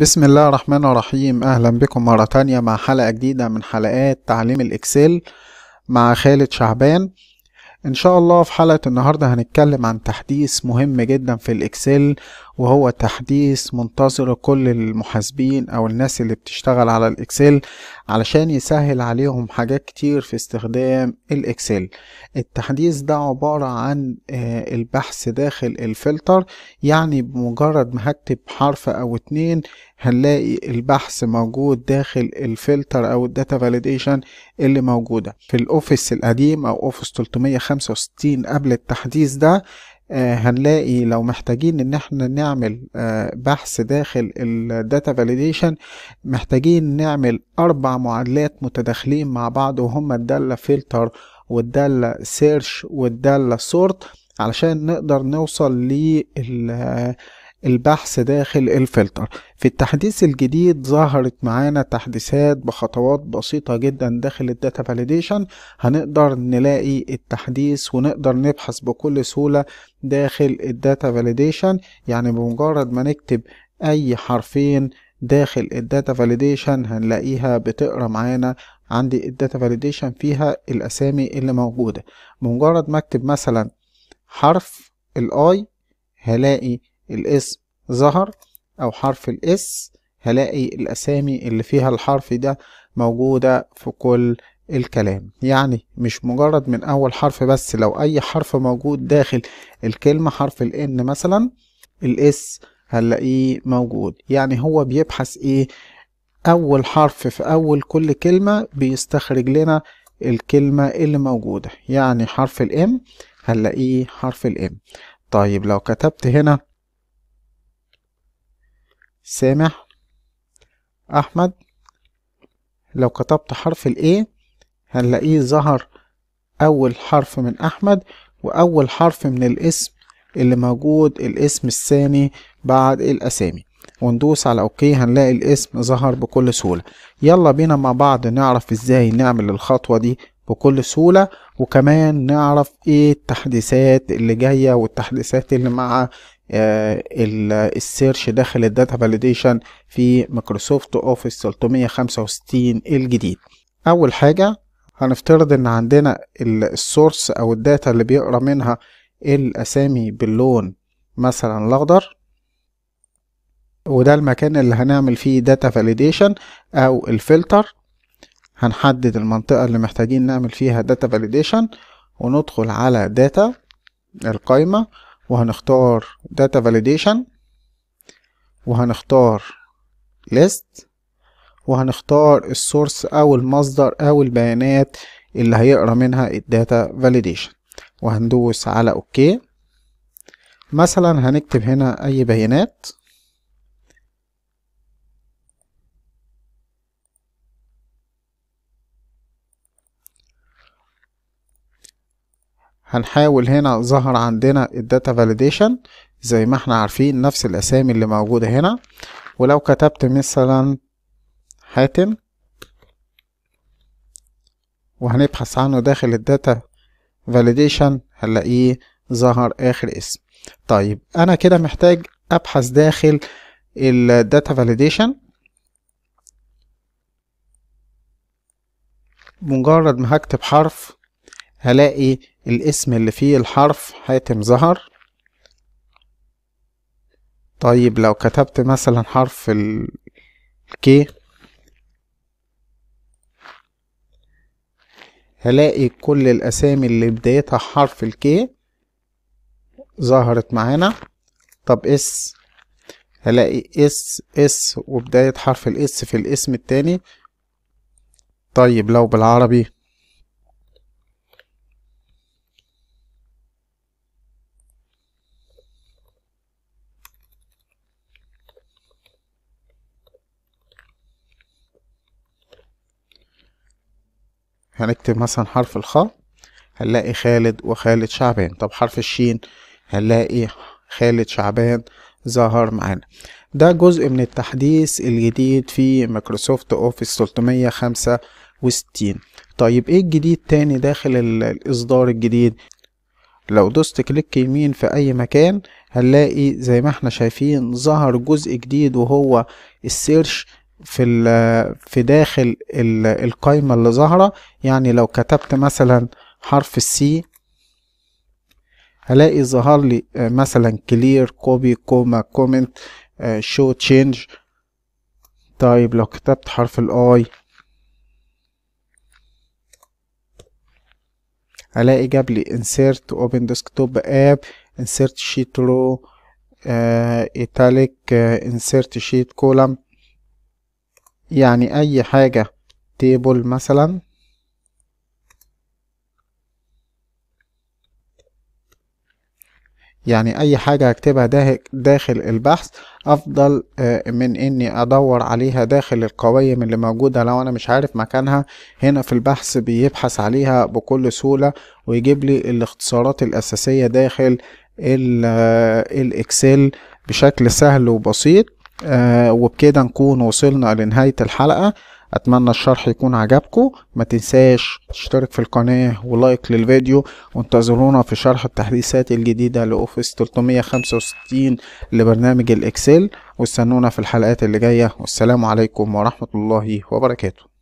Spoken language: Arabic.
بسم الله الرحمن الرحيم أهلا بكم مرة تانية مع حلقة جديدة من حلقات تعليم الإكسل مع خالد شعبان ان شاء الله في حلقة النهاردة هنتكلم عن تحديث مهم جدا في الاكسل وهو تحديث منتظر كل المحاسبين او الناس اللي بتشتغل على الاكسل علشان يسهل عليهم حاجات كتير في استخدام الاكسل التحديث ده عبارة عن آه، البحث داخل الفلتر يعني بمجرد ما هكتب حرف او اتنين هنلاقي البحث موجود داخل الفلتر او الداتا فاليديشن اللي موجوده في الاوفيس القديم او اوفيس 365 قبل التحديث ده آه، هنلاقي لو محتاجين ان احنا نعمل آه، بحث داخل الداتا فاليديشن محتاجين نعمل اربع معادلات متداخلين مع بعض وهم الدالة فلتر والدالة سيرش والدالة سورت علشان نقدر نوصل لل آه، البحث داخل الفلتر في التحديث الجديد ظهرت معانا تحديثات بخطوات بسيطة جدا داخل الداتا فاليديشن هنقدر نلاقي التحديث ونقدر نبحث بكل سهولة داخل الداتا فاليديشن يعني بمجرد ما نكتب اي حرفين داخل الداتا فاليديشن هنلاقيها بتقرا معانا عندي الداتا فاليديشن فيها الاسامي اللي موجوده بمجرد ما اكتب مثلا حرف الاي هلاقي الاسم ظهر او حرف الاس هلاقي الاسامي اللي فيها الحرف ده موجودة في كل الكلام يعني مش مجرد من اول حرف بس لو اي حرف موجود داخل الكلمة حرف الان مثلا الاس هنلاقيه موجود يعني هو بيبحث ايه اول حرف في اول كل كلمة بيستخرج لنا الكلمة اللي موجودة يعني حرف الام هنلاقيه حرف الام طيب لو كتبت هنا سامح أحمد لو كتبت حرف ال هنلاقيه ظهر أول حرف من أحمد وأول حرف من الاسم اللي موجود الاسم الثاني بعد الأسامي وندوس على اوكي هنلاقي الاسم ظهر بكل سهولة يلا بينا مع بعض نعرف ازاي نعمل الخطوة دي بكل سهولة وكمان نعرف ايه التحديثات اللي جاية والتحديثات اللي مع آه، السيرش داخل الداتا فاليديشن في مايكروسوفت اوفيس 365 الجديد اول حاجة هنفترض ان عندنا السورس او الداتا اللي بيقرا منها الاسامي باللون مثلا الاخضر وده المكان اللي هنعمل فيه داتا فاليديشن او الفلتر هنحدد المنطقة اللي محتاجين نعمل فيها داتا فاليديشن وندخل على داتا القايمة وهنختار data validation وهنختار list وهنختار السورس او المصدر او البيانات اللي هيقرا منها الداتا validation وهندوس على اوكي OK. مثلا هنكتب هنا اي بيانات هنحاول هنا ظهر عندنا الداتا فاليديشن زي ما احنا عارفين نفس الاسامي اللي موجودة هنا ولو كتبت مثلا حاتم وهنبحث عنه داخل الداتا فاليديشن هنلاقيه ظهر اخر اسم طيب انا كده محتاج ابحث داخل الداتا فاليديشن مجرد ما هكتب حرف هلاقي الاسم اللي فيه الحرف حاتم ظهر طيب لو كتبت مثلا حرف الكي هلاقي كل الأسامي اللي بدايتها حرف الكي ظهرت معانا طب اس هلاقي اس اس وبداية حرف الاس في الاسم التاني طيب لو بالعربي هنكتب مثلا حرف الخاء هنلاقي خالد وخالد شعبان طب حرف الشين هنلاقي خالد شعبان ظهر معانا ده جزء من التحديث الجديد في مايكروسوفت اوفيس 365 طيب ايه الجديد تاني داخل الاصدار الجديد لو دوست كليك يمين في اي مكان هنلاقي زي ما احنا شايفين ظهر جزء جديد وهو السيرش في في داخل القايمة اللي ظاهرة يعني لو كتبت مثلا حرف السي هلاقي ظهر لي مثلا كلير كوبي كوما كومنت شو تشينج طيب لو كتبت حرف الاي هلاقي جاب لي insert open desktop app insert sheet row آه، italic آه، insert sheet column يعني أي حاجة تيبل مثلا يعني أي حاجة هكتبها داخل البحث أفضل آه، من إني أدور عليها داخل القوائم اللي موجودة لو أنا مش عارف مكانها هنا في البحث بيبحث عليها بكل سهولة ويجيب لي الاختصارات الأساسية داخل الإكسل آه، بشكل سهل وبسيط آه وبكده نكون وصلنا لنهاية الحلقة اتمنى الشرح يكون عجبكم ما تنساش تشترك في القناة ولايك للفيديو وانتظرونا في شرح التحديثات الجديدة لأوفيس 365 لبرنامج الاكسل واستنونا في الحلقات اللي جاية والسلام عليكم ورحمة الله وبركاته